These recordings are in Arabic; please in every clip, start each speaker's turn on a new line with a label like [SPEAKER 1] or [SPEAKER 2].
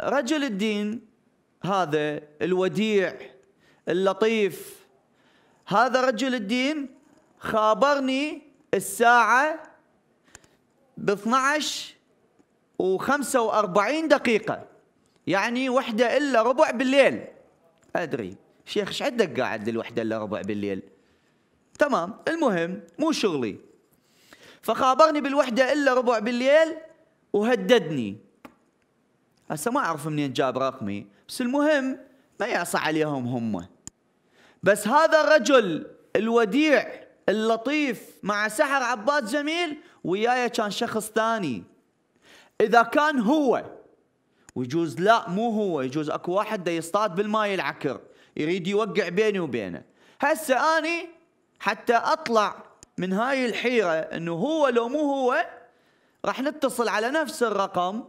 [SPEAKER 1] رجل الدين هذا الوديع اللطيف هذا رجل الدين خابرني الساعة ب 12 و45 دقيقة يعني وحدة إلا ربع بالليل أدري شيخ ايش عندك قاعد للوحدة إلا ربع بالليل تمام المهم مو شغلي فخابرني بالوحدة إلا ربع بالليل وهددني هسه ما اعرف منين جاب رقمي بس المهم ما يعصى عليهم هم بس هذا الرجل الوديع اللطيف مع سحر عباد جميل وياي كان شخص ثاني اذا كان هو ويجوز لا مو هو يجوز اكو واحد يصطاد بالماي العكر يريد يوقع بيني وبينه هسه اني حتى اطلع من هاي الحيره انه هو لو مو هو راح نتصل على نفس الرقم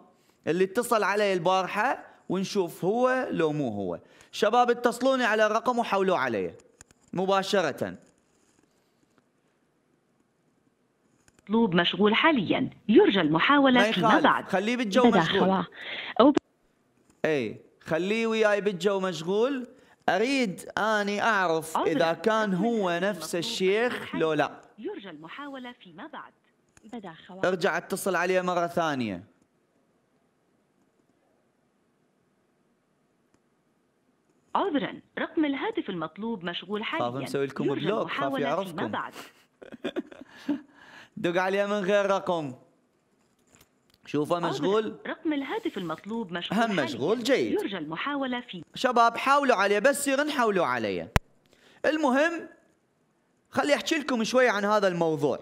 [SPEAKER 1] اللي اتصل علي البارحة ونشوف هو لو مو هو شباب اتصلوني على الرقم وحولوا علي مباشرة مطلوب مشغول حاليا يرجى المحاولة فيما بعد خليه بالجو مشغول أو ب... اي خليه وياي بالجو مشغول اريد اني اعرف اذا كان هو نفس الشيخ لو لا يرجى المحاولة فيما بعد ارجع اتصل عليه مرة ثانية عذرا رقم الهاتف المطلوب مشغول حاليا طيب مسوي لكم بلوك خاف يعرفكم بعد دق عليه من غير رقم شوفه مشغول رقم الهاتف المطلوب مشغول هم مشغول جيد يرجى المحاولة فيه شباب حاولوا عليه بس يرن حاولوا عليه المهم خلي احكي لكم شوي عن هذا الموضوع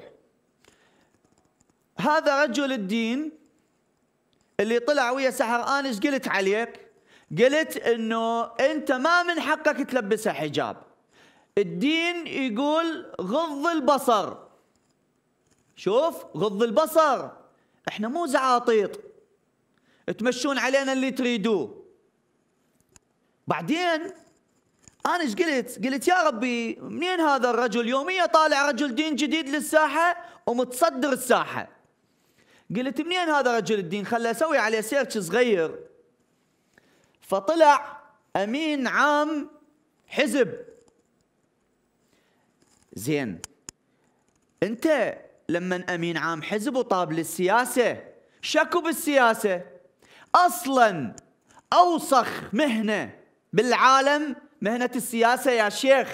[SPEAKER 1] هذا رجل الدين اللي طلع ويا سحر انس قلت عليك قلت انه انت ما من حقك تلبسها حجاب الدين يقول غض البصر شوف غض البصر احنا مو زعاطيط تمشون علينا اللي تريدوه بعدين انا ايش قلت؟ قلت يا ربي منين هذا الرجل؟ يوميا طالع رجل دين جديد للساحه ومتصدر الساحه. قلت منين هذا رجل الدين؟ خلي اسوي عليه سيرش صغير فطلع امين عام حزب زين انت لما امين عام حزب وطاب للسياسه شكو بالسياسه اصلا اوسخ مهنه بالعالم مهنه السياسه يا شيخ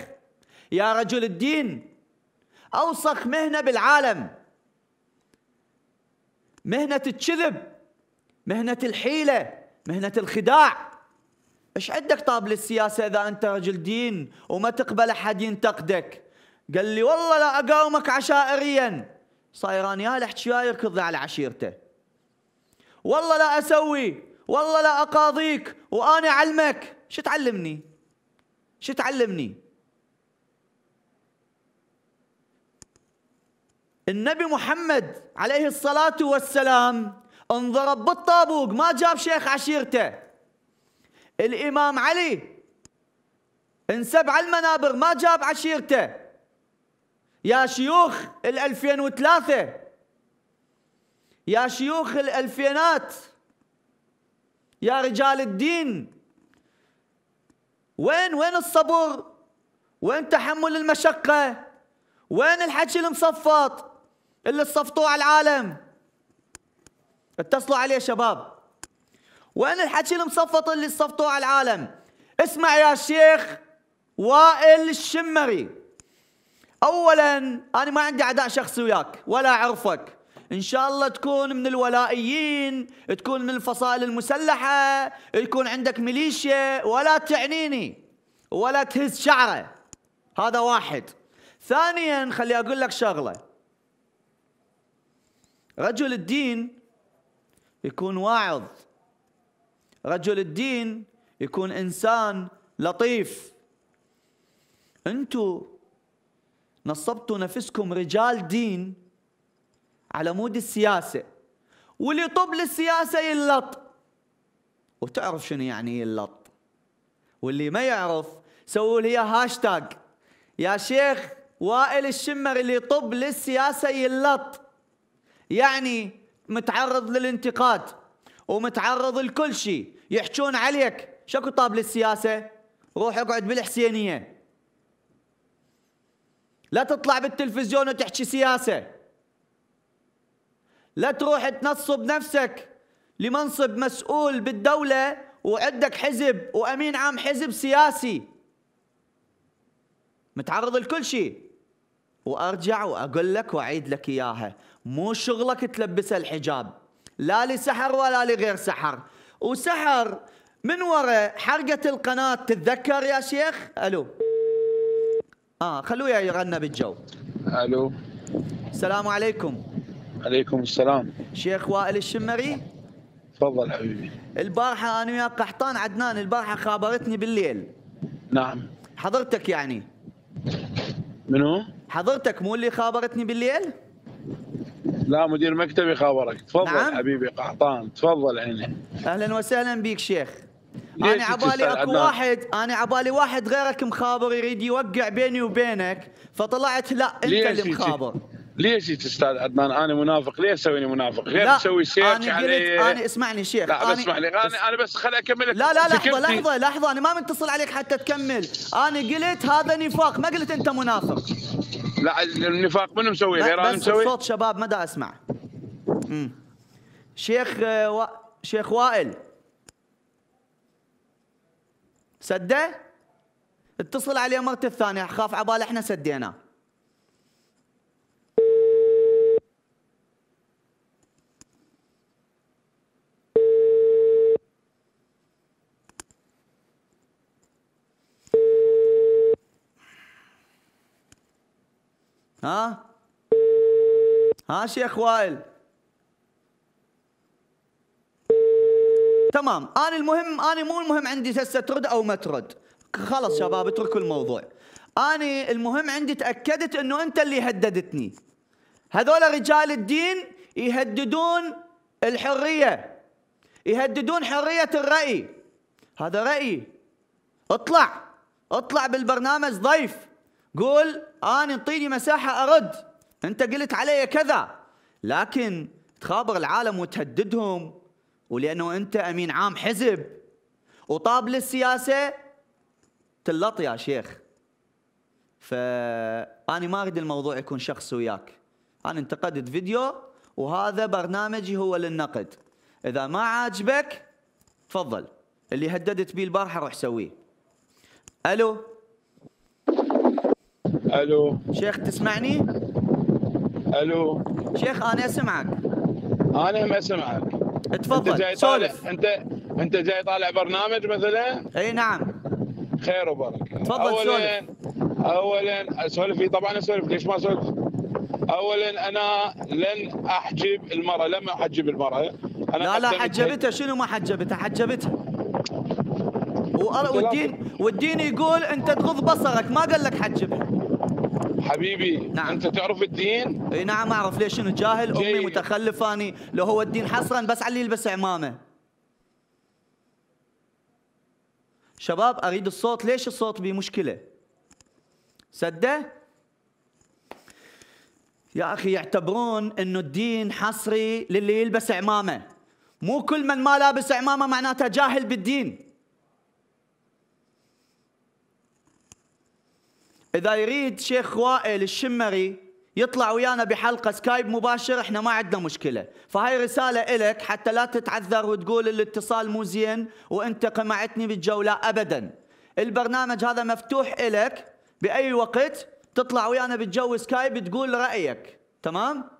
[SPEAKER 1] يا رجل الدين اوسخ مهنه بالعالم مهنه الكذب مهنه الحيله مهنه الخداع ايش عندك طاب للسياسه اذا انت رجل دين وما تقبل احد ينتقدك قال لي والله لا اقاومك عشائريا صايران يا الحكي يركض على عشيرته والله لا اسوي والله لا اقاضيك وانا علمك شو تعلمني شو تعلمني النبي محمد عليه الصلاه والسلام انضرب بالطابوق ما جاب شيخ عشيرته الإمام علي انسب على المنابر ما جاب عشيرته يا شيوخ الألفين وثلاثة يا شيوخ الألفينات يا رجال الدين وين وين الصبر وين تحمل المشقة وين الحكي المصفط اللي صفطوه على العالم اتصلوا عليه شباب وين الحكي المصفط اللي صفطوه على العالم اسمع يا شيخ وائل الشمري أولا أنا ما عندي عداء شخصي وياك ولا أعرفك ان شاء الله تكون من الولائيين تكون من الفصائل المسلحة يكون عندك ميليشيا ولا تعنيني ولا تهز شعره هذا واحد ثانيا خلي اقول لك شغله رجل الدين يكون واعظ رجل الدين يكون إنسان لطيف أنتوا نصبتوا نفسكم رجال دين على مود السياسة واللي يطب للسياسة يلط وتعرف شنو يعني يلط واللي ما يعرف سووا لي هاشتاج يا شيخ وائل الشمر اللي يطب للسياسة يلط يعني متعرض للانتقاد ومتعرض لكل شيء يحجون عليك شكو طاب للسياسة روح اقعد بالحسينية لا تطلع بالتلفزيون وتحكي سياسة لا تروح تنصب نفسك لمنصب مسؤول بالدولة وعندك حزب وأمين عام حزب سياسي متعرض لكل شيء وارجع واقول لك واعيد لك اياها مو شغلك تلبس الحجاب لا لسحر ولا لغير سحر وسحر من وراء حرقة القناة تتذكر يا شيخ ألو آه خلوه يغنى بالجو ألو السلام عليكم عليكم السلام شيخ وائل الشمري تفضل حبيبي البارحة أنا ويا قحطان عدنان البارحة خابرتني بالليل نعم حضرتك يعني منو؟ حضرتك مو اللي خابرتني بالليل؟ لا مدير مكتبي خابرك تفضل نعم؟ حبيبي قحطان تفضل عيني اهلا وسهلا بك شيخ انا عبالي اكو واحد انا عبالي واحد غيرك مخابر يريد يوقع بيني وبينك فطلعت لا انت اللي مخابر ليش استاذ عدنان انا منافق ليش تسويني منافق؟ غير تسوي سيرش علي انا انا اسمعني شيخ لا بس اسمعني انا انا بس خل اكمل لا لا لحظه لحظه لحظه انا ما متصل عليك حتى تكمل انا قلت هذا نفاق ما قلت انت منافق لا النفاق منو مسوي غيران مسوي صوت شباب ما دا اسمع مم. شيخ آه، و... شيخ وائل سده اتصل عليه مرة الثانية خاف عبال احنا سديناه ها شيخ وائل تمام انا المهم انا مو المهم عندي هسه ترد او ما ترد خلص شباب اتركوا الموضوع انا المهم عندي تاكدت انه انت اللي هددتني هذول رجال الدين يهددون الحريه يهددون حريه الراي هذا رايي اطلع اطلع بالبرنامج ضيف قول أنا انطيني مساحة أرد أنت قلت علي كذا لكن تخابر العالم وتهددهم ولأنه أنت أمين عام حزب وطاب للسياسة تلط يا شيخ فأنا ما أريد الموضوع يكون شخص وياك أنا انتقدت فيديو وهذا برنامجي هو للنقد إذا ما عاجبك تفضل اللي هددت بيه البارحة روح سويه ألو الو شيخ تسمعني؟ الو شيخ انا اسمعك انا ما اسمعك تفضل انت جاي طالع انت انت جاي طالع برنامج مثلا؟ اي نعم خير وبركه تفضل اولا سولف. اولا اسولف طبعا اسولف ليش ما اسولف؟ اولا انا لن احجب المراه لم احجب المراه أنا لا لا حجبتها شنو ما حجبتها حجبتها والدين والدين يقول انت تغض بصرك ما قال لك حجبها حبيبي نعم. انت تعرف الدين؟ اي نعم اعرف ليش شنو جاهل جاي. امي متخلفه اني لو هو الدين حصرا بس علي يلبس عمامه شباب اريد الصوت ليش الصوت بي مشكله سده يا اخي يعتبرون انه الدين حصري للي يلبس عمامه مو كل من ما لابس عمامه معناته جاهل بالدين اذا يريد شيخ وائل الشمري يطلع ويانا بحلقه سكايب مباشر احنا ما عندنا مشكله فهاي رساله الك حتى لا تتعذر وتقول الاتصال مو زين وانت قمعتني بالجوله ابدا البرنامج هذا مفتوح الك باي وقت تطلع ويانا بالجو سكايب تقول رايك تمام